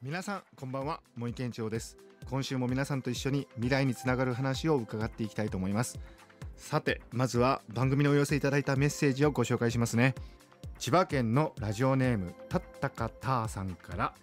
皆さんこんばんは森健一郎です今週も皆さんと一緒に未来につながる話を伺っていきたいと思いますさてまずは番組のお寄せいただいたメッセージをご紹介しますね千葉県のラジオネームたったかたーさんから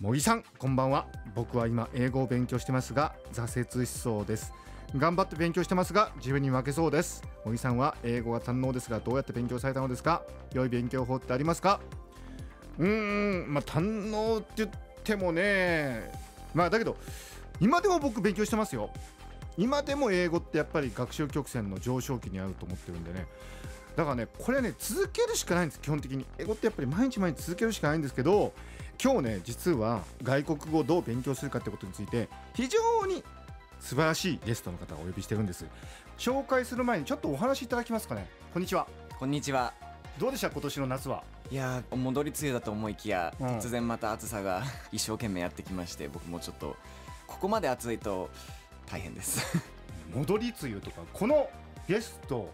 茂木さんこんばんは僕は今英語を勉強してますが挫折しそうです頑張って勉強してますが自分に負けそうです茂木さんは英語が堪能ですがどうやって勉強されたのですか良い勉強法ってありますかうんまあ堪能って言ってもねまあだけど今でも僕勉強してますよ今でも英語ってやっぱり学習曲線の上昇期に合うと思ってるんでねだからねこれね続けるしかないんです基本的に英語ってやっぱり毎日毎日続けるしかないんですけど今日ね実は外国語をどう勉強するかってことについて非常に素晴らしいゲストの方をお呼びしてるんです紹介する前にちょっとお話いただきますかねこんにちはこんにちはどうでした今年の夏はいや戻り梅雨だと思いきや、うん、突然また暑さが 一生懸命やってきまして僕もちょっとここまで暑いと大変です 戻り梅雨とかこのゲスト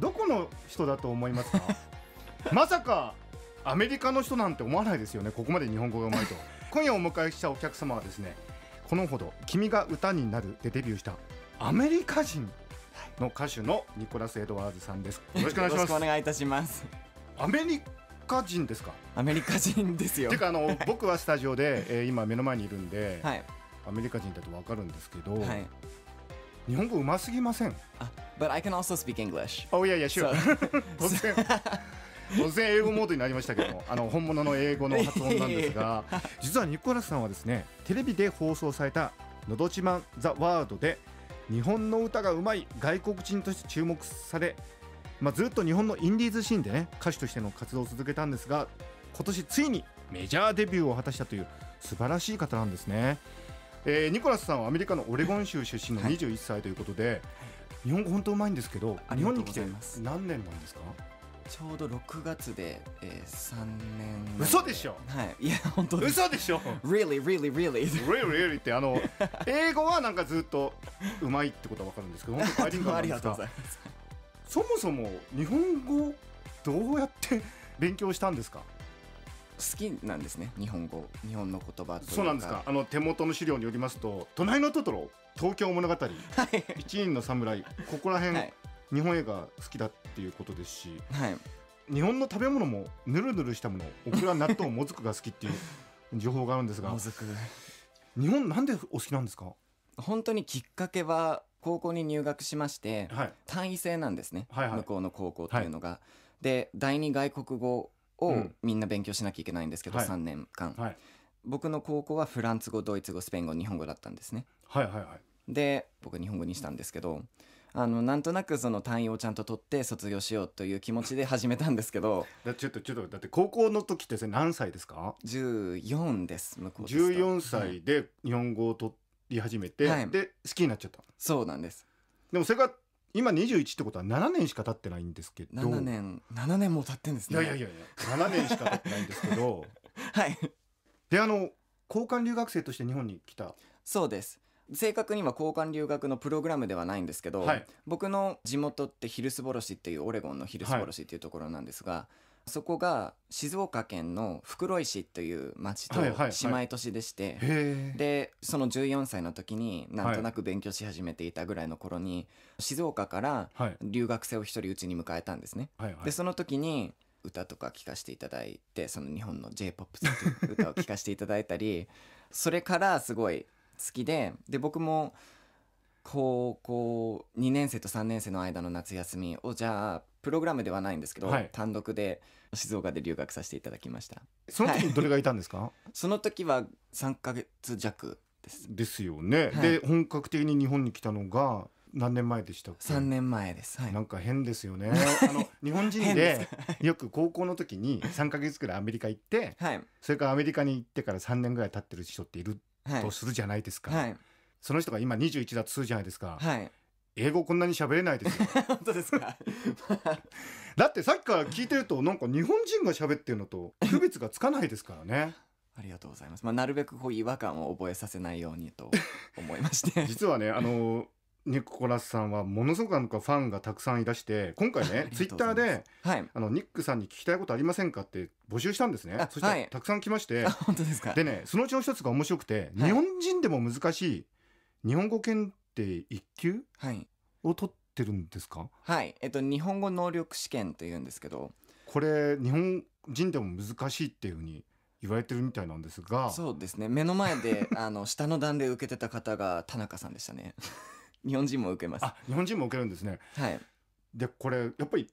どこの人だと思いますか まさかアメリカの人なんて思わないですよねここまで日本語がうまいと今夜お迎えしたお客様はですねこのほど「君が歌になる」でデビューしたアメリカ人の歌手のニコラス・エドワーズさんです よろしくお願いしますお願いいたしますアメリカ人ですかアメリカ人ですよてかあの 僕はスタジオで、えー、今目の前にいるんで、はい、アメリカ人だとわかるんですけど、はい、日本語うますぎませんあ、uh, But I can also speak English Oh yeah yeah sure、so... 突然英語モードになりましたけどもあの本物の英語の発音なんですが実はニコラスさんはですねテレビで放送された「のど自慢ザワールドで日本の歌がうまい外国人として注目され、まあ、ずっと日本のインディーズシーンでね歌手としての活動を続けたんですが今年ついにメジャーデビューを果たしたという素晴らしい方なんですね、えー、ニコラスさんはアメリカのオレゴン州出身の21歳ということで、はい日本語本当うまいんですけど日本に来て何年なんですかちょうど6月で、えー、3年嘘でしょはいいや本当で嘘でしょ Really really really Really really ってあの英語はなんかずっとうまいってことは分かるんですけど 本当カーありがとうございますそもそも日本語どうやって勉強したんですか好きなんですね日本語日本の言葉とそうなんですかあの手元の資料によりますと「隣のトトロ東京物語」はい、一人の侍」ここら辺、はい、日本映画好きだってっていうことですし、はい、日本の食べ物もぬるぬるしたものオクラ納豆もずくが好きっていう 情報があるんですがもずく日本なんでお好きなんですか本当にきっかけは高校に入学しまして、はい、単位制なんですね、はいはい、向こうの高校っていうのが。はい、で第二外国語をみんな勉強しなきゃいけないんですけど、うん、3年間、はい、僕の高校はフランス語ドイツ語スペイン語日本語だったんですね。はいはいはい、で僕日本語にしたんですけど、あのなんとなくその単位をちゃんと取って卒業しようという気持ちで始めたんですけどちょっとちょっとだって高校の時って何歳ですか14です向こうです14歳で日本語を取り始めて、はい、で好きになっちゃったそうなんですでもそれが今21ってことは7年しか経ってないんですけど7年7年も経ってんですねいやいやいやいや7年しか経ってないんですけど はいであの交換留学生として日本に来たそうです正確には交換留学のプログラムではないんですけど、はい、僕の地元ってヒルスボロシっていうオレゴンのヒルスボロシっていうところなんですが、はい、そこが静岡県の袋井市という町と姉妹都市でして、はいはいはい、でその14歳の時になんとなく勉強し始めていたぐらいの頃に、静岡から留学生を一人うちに迎えたんですね。はいはい、でその時に歌とか聴かせていただいてその日本の j p o p という歌を聴かせていただいたりそれからすごい好きでで僕も高校2年生と3年生の間の夏休みをじゃあプログラムではないんですけど、はい単独で静岡で留学させていただきましたその時どれがいたんですか、その時は3ヶ月弱ですですよね、はいで本格的に日本に来たのが何年前でしたっけ3年前ですはいなんか変ですよねあの日本人で よく高校の時に3か月くらいアメリカ行ってはいそれからアメリカに行ってから3年ぐらい経ってる人っているとするじゃないですか、はい、その人が今21だとするじゃないですか、はい、英語こんなに喋れないですよ 本当ですか だってさっきから聞いてるとなんか日本人が喋ってるのと区別がつかないですからね ありがとうございます。まあ、なるべくこう違和感を覚えさせないようにと思いまして。実はね、あのニコラスさんはものすごくファンがたくさんいらして、今回ね、ツイッターで、はい、あのニックさんに聞きたいことありませんかって募集したんですね。そしたらたくさん来まして、本当ですかでね、そのうちの一つが面白くて、日本人でも難しい日本語検定1級、はい、を取ってるんですかはい、えっと、日本語能力試験というんですけど。これ、日本人でも難しいっていうふうに言われてるみたいなんですが。そうですね、目の前であの下の段で受けてた方が田中さんでしたね。日本人も受けますあ日本人も受けるんですねはいでこれやっぱり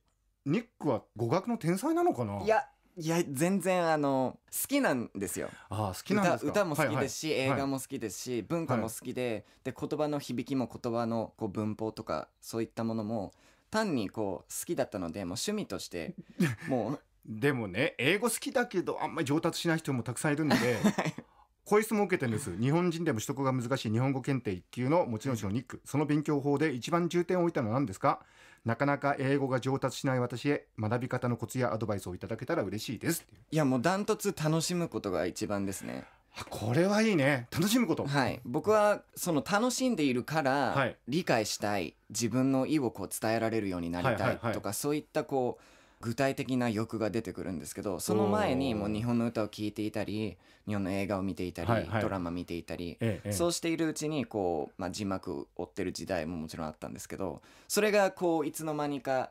ニックは語学の天才なのかないやいや全然あの好きなんですよあ好きなんです歌も好きですし、映画も好きですし、文化も好きで,、で言葉の響きも言葉のこう文法とかそういったものも単にこう好きだったのでもう趣味として もうでもね英語好きだけどあんまり上達しない人もたくさんいるので こいつ質受けてるんです。日本人でも取得が難しい日本語検定1級の持ち主のニック。その勉強法で一番重点を置いたのは何ですかなかなか英語が上達しない私へ学び方のコツやアドバイスをいただけたら嬉しいです。いやもうダントツ楽しむことが一番ですね。これはいいね。楽しむこと。はい。僕は、その楽しんでいるから、理解したい。自分の意をこう伝えられるようになりたいとか、そういったこう、具体的な欲が出てくるんですけどその前にもう日本の歌を聴いていたり日本の映画を見ていたり、はいはい、ドラマ見ていたり、ええ、そうしているうちにこう、まあ、字幕を追ってる時代ももちろんあったんですけどそれがこういつの間にか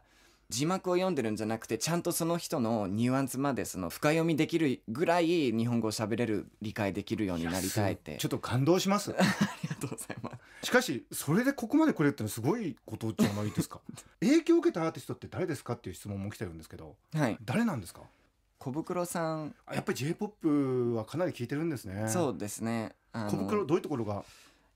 字幕を読んでるんじゃなくてちゃんとその人のニュアンスまでその深読みできるぐらい日本語を喋れる理解できるようになりたいってちょっと感動します ありがとうございますしかしそれでここまでくれってのはすごいことじゃないですか 影響を受けたアーティストって誰ですかっていう質問も来てるんですけど、はい、誰なんですか小袋さんやっぱり j p o p はかなり聞いてるんですねそうですね小袋どういうところが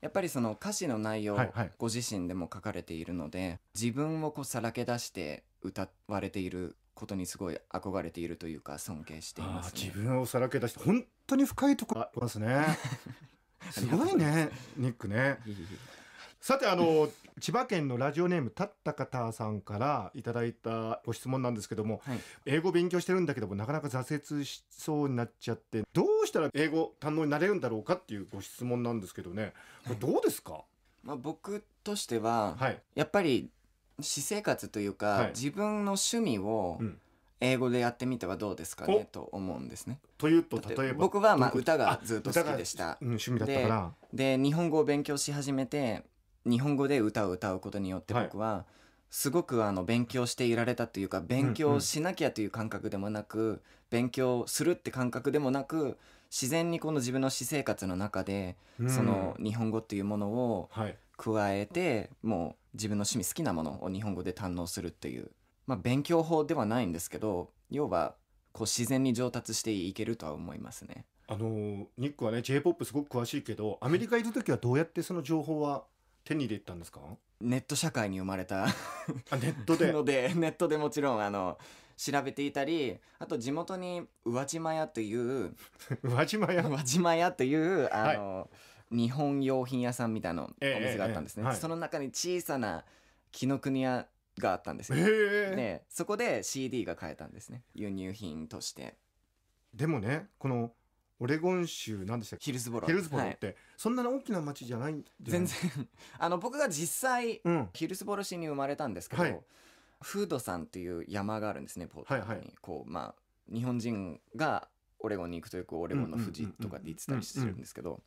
やっぱりその歌詞の内容、はいはい、ご自身でも書かれているので自分をこうさらけ出して歌われていることにすごい憧れているというか尊敬しています、ね、自分をさらけ出して本当に深いところありますね すごいね、ニックね。さてあの千葉県のラジオネームたったかたさんからいただいたご質問なんですけども、はい、英語勉強してるんだけどもなかなか挫折しそうになっちゃってどうしたら英語堪能になれるんだろうかっていうご質問なんですけどねこれどうですか、はい、まあ、僕としては、はい、やっぱり私生活というか、自分の趣味を、うん英語でやってみてはどうですかねと思うんですね。というと例えば僕はまあ歌がずっと好きでした。うん、趣味だったからで日本語を勉強し始めて日本語で歌を歌うことによって僕は、はいすごくあの勉強していられたというか勉強しなきゃという感覚でもなく、勉強するって感覚でもなく自然にこの自分の私生活の中で、その日本語っていうものを加えて、もう自分の趣味好きなものを日本語で堪能するっていうまあ、勉強法ではないんですけど要はこう自然に上達していけるとは思いますね。あのニックはね j p o p すごく詳しいけどアメリカいる時はどうやってその情報は手に入れたんですかネット社会に生まれたあネットでのでネットでもちろんあの調べていたりあと地元に宇和島屋という 宇和島屋宇和島屋というあの、はい、日本用品屋さんみたいなお店があったんですね、えええはい、その中に小さな紀ノ国屋があったんですよ、そこで CD が買えたんですね輸入品としてでもねこのオレゴン州なんでしたっけヒルズボロヒルズボロって、はい、そんなの大きな町じゃないん全然 あの僕が実際、うん、ヒルズボロ市に生まれたんですけど、はい、フードさんっていう山があるんですねポートに、はいはい、こうまあ日本人がオレゴンに行くとよくオレゴンの富士とかって言ってたりするんですけど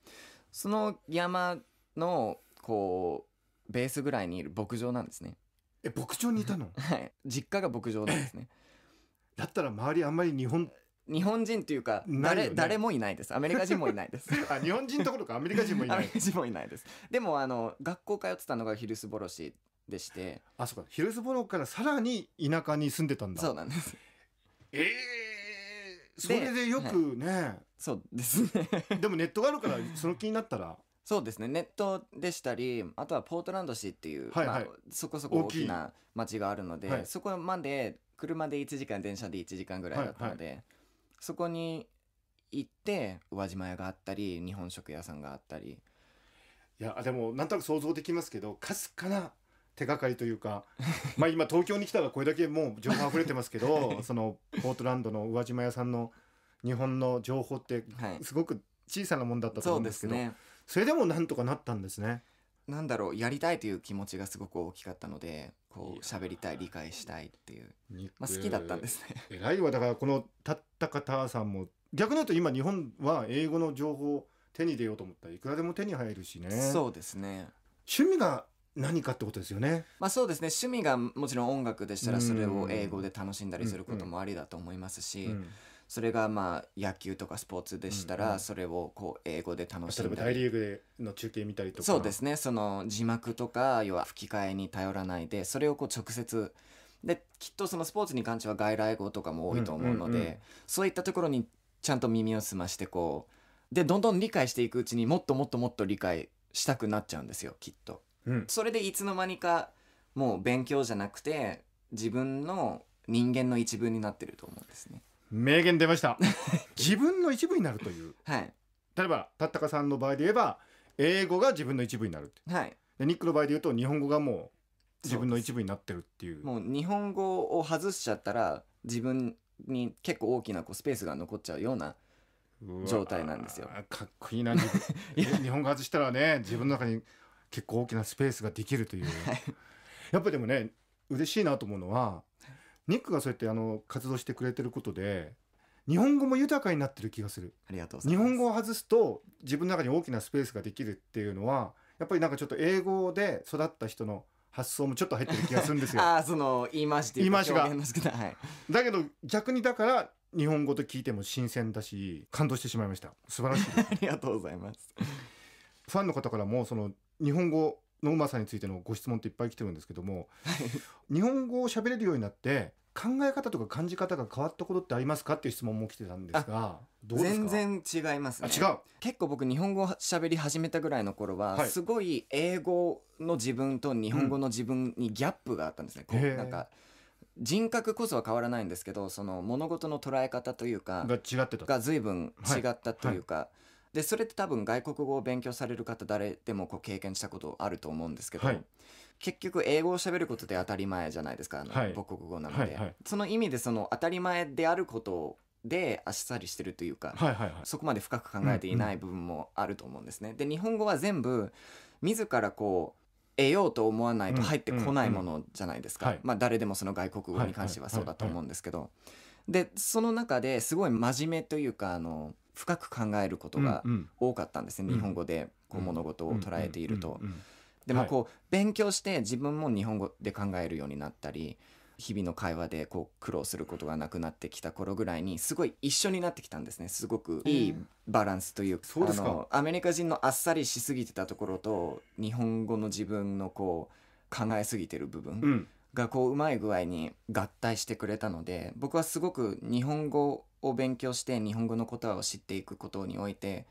その山のこうベースぐらいにいる牧場なんですねえ牧場にいたの はい実家が牧場なんですね だったら周りあんまり日本日本人というか誰,、ね、誰もいないですアメリカ人もいないです あ日本人どころかアメリカ人もいないアメリカ人もいないですでもあの学校通ってたのがヒルスボロ市でしてあそうかヒルスボロからさらに田舎に住んでたんだそうなんですええー、それでよくね、はい、そうですねでもネットがあるからその気になったらそうですねネットでしたりあとはポートランド市っていう、はいはい、まあ、そこそこ大きな町があるので、はい、そこまで車で1時間電車で1時間ぐらいだったので、はいはい、そこに行って宇和島屋があったり日本食屋さんがあったりいやでもなんとなく想像できますけどかすかな手がかりというか まあ今東京に来たらこれだけもう情報あふれてますけど そのポートランドの宇和島屋さんの日本の情報ってすごく小さなもんだったと思うんですけど、はい、ね、それでもなんとかなったんですね。なんだろうやりたいという気持ちがすごく大きかったのでこう喋りたい理解したいっていう、まあ、好きだったんですね。えらいはだからこのたったかたさんも逆に言うと今日本は英語の情報を手に出ようと思ったらいくらでも手に入るしね。そうですね趣味が何かってことですよね。まあそうですね趣味がもちろん音楽でしたらそれを英語で楽しんだりすることもありだと思いますし、うんうんうんそれがまあ野球とかスポーツでしたらそれをこう英語で楽しんだり、例えば大リーグでの中継見たりとかそうですねその字幕とか要は吹き替えに頼らないでそれをこう直接できっとそのスポーツに関しては外来語とかも多いと思うので、そういったところにちゃんと耳を澄ましてこうでどんどん理解していくうちにもっともっともっと理解したくなっちゃうんですよきっと、うん、それでいつの間にかもう勉強じゃなくて自分の人間の一部になってると思うんですね名言出ました 自分の一部になるという、はい、例えばたったかさんの場合で言えば英語が自分の一部になる、はい、でニックの場合で言うと日本語がもう自分の一部になってるっていうもう日本語を外しちゃったら自分に結構大きなこうスペースが残っちゃうような状態なんですよかっこいいな 日本語外したらね自分の中に結構大きなスペースができるという、はい、やっぱでもね嬉しいなと思うのはニックがそうやってあの活動してくれてることで日本語も豊かになってる気がするありがとう日本語を外すと自分の中に大きなスペースができるっていうのはやっぱりなんかちょっと英語で育った人の発想もちょっと入ってる気がするんですよ あその言い回しっていうか表現の少ない、い、だけど逆にだから日本語と聞いても新鮮だし感動してしまいました素晴らしい ありがとうございますファンの方からもその日本語のうまさについてのご質問っていっぱい来てるんですけども日本語を喋れるようになって考え方とか感じ方が変わったことってありますかっていう質問も来てたんですが全然違いますね違う結構僕日本語喋り始めたぐらいの頃は、はい、すごい英語の自分と日本語の自分にギャップがあったんですね、うん、なんか人格こそは変わらないんですけどその物事の捉え方というかが違ってたが随分違ったというか、はいはいでそれって多分外国語を勉強される方誰でもこう経験したことあると思うんですけど、はい、結局英語を喋ることで当たり前じゃないですか、はい、母国語なので、はいはい、その意味でその当たり前であることであっさりしてるというか、はいはいはい、そこまで深く考えていない部分もあると思うんですね。うんうん、で日本語は全部自らこう得ようと思わないと入ってこないものじゃないですか、うんうんうん、まあ、誰でもその外国語に関してはそうだと思うんですけど、でその中ですごい真面目というかあの。深く考えることが多かったんですね、うんうん、日本語でこう物事を捉えていると。でもこう、勉強して自分も日本語で考えるようになったり日々の会話でこう苦労することがなくなってきた頃ぐらいにすごい一緒になってきたんですねすごくいいバランスという,、うん、あのアメリカ人のあっさりしすぎてたところと日本語の自分のこう考えすぎてる部分がこううまい具合に合体してくれたので僕はすごく日本語を勉強して日本語の言葉を知っていくことにおいて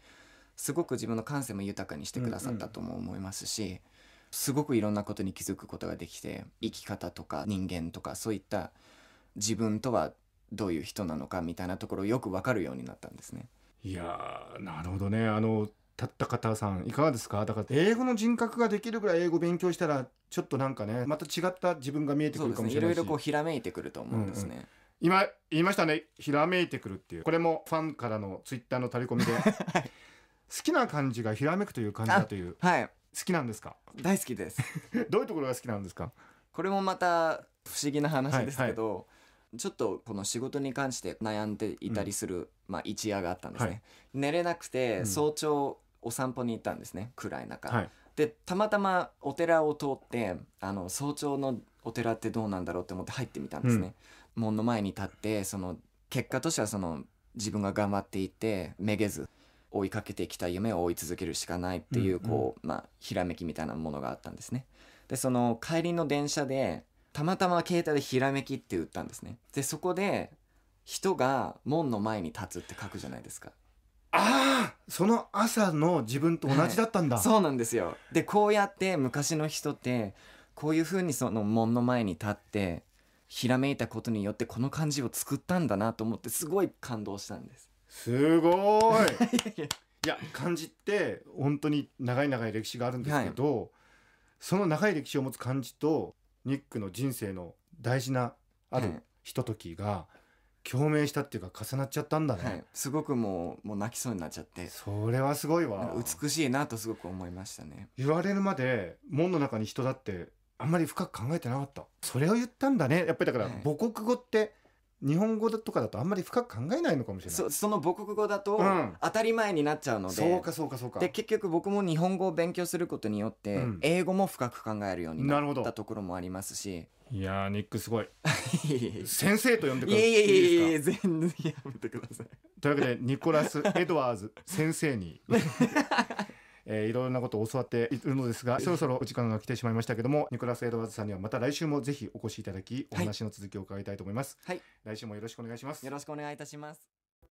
すごく自分の感性も豊かにしてくださったとも思いますし、うんうん、すごくいろんなことに気づくことができて生き方とか人間とかそういった自分とはどういう人なのかみたいなところをよくわかるようになったんですね。いやなるほどねあのたった方さんいかがですかだから英語の人格ができるぐらい英語勉強したらちょっとなんかねまた違った自分が見えてくるかもしれないし、ね、いろいろこうひらめいてくると思うんですね。うんうん今言いましたねひらめいてくるっていうこれもファンからのツイッターのタレコミで、好きな感じがひらめくという感じだという、はい、好きなんですか大好きです。どういうところが好きなんですかこれもまた不思議な話ですけど、ちょっとこの仕事に関して悩んでいたりする、まあ、一夜があったんですね、はい寝れなくて早朝お散歩に行ったんですね暗い中、はいでたまたまお寺を通ってあの早朝のお寺ってどうなんだろうって思って入ってみたんですね、門の前に立ってその結果としてはその自分が頑張っていてめげず追いかけてきた夢を追い続けるしかないっていうこう、うんうん、まあ、ひらめきみたいなものがあったんですね。でその帰りの電車でたまたま携帯で「ひらめき」って打ったんですね。でそこで人が門の前に立つって書くじゃないですか。ああその朝の自分と同じだったんだ、はい、そうなんですよでこうやって昔の人ってこういうふうにその門の前に立ってひらめいたことによってこの漢字を作ったんだなと思ってすごい感動したんですすごい いや漢字って本当に長い長い歴史があるんですけど、はい、その長い歴史を持つ漢字とニックの人生の大事なあるひとときが共鳴したっていうか重なっちゃったんだね、はい、すごくもうもう泣きそうになっちゃってそれはすごいわ美しいなとすごく思いましたね言われるまで門の中に人だってあんまり深く考えてなかったそれを言ったんだねやっぱりだから母国語って日本語とかだとあんまり深く考えないのかもしれないそその母国語だと当たり前になっちゃうので、うん、そうかそうかそうかで結局僕も日本語を勉強することによって英語も深く考えるようになったところもありますし、うん、いやニックすごい 先生と呼んでくださいいやいやいやいや全然やめてくださいというわけでニコラス・エドワーズ先生にえー、いろいろなことを教わっているのですがそろそろお時間が来てしまいましたけどもニコラス・エドワーズさんにはまた来週もぜひお越しいただきお話の続きを伺いたいと思います、はい、来週もよろしくお願いしますよろしくお願いいたします